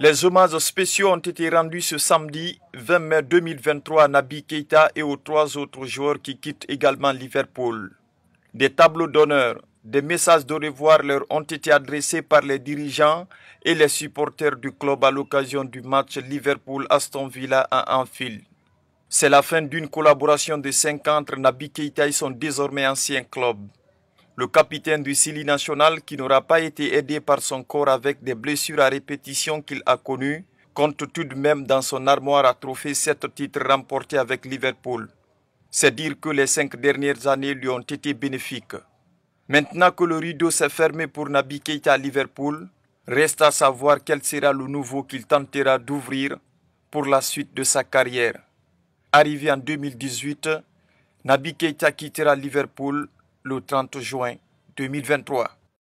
Les hommages spéciaux ont été rendus ce samedi 20 mai 2023 à Nabi Keita et aux trois autres joueurs qui quittent également Liverpool. Des tableaux d'honneur, des messages de revoir leur ont été adressés par les dirigeants et les supporters du club à l'occasion du match Liverpool-Aston Villa à Anfield. C'est la fin d'une collaboration de cinq ans entre Nabi Keita et son désormais ancien club. Le capitaine du Sili national, qui n'aura pas été aidé par son corps avec des blessures à répétition qu'il a connues, compte tout de même dans son armoire à trophées sept titres remportés avec Liverpool. C'est dire que les cinq dernières années lui ont été bénéfiques. Maintenant que le rideau s'est fermé pour Nabi Keita à Liverpool, reste à savoir quel sera le nouveau qu'il tentera d'ouvrir pour la suite de sa carrière. Arrivé en 2018, Nabi Keita quittera Liverpool le 30 juin 2023.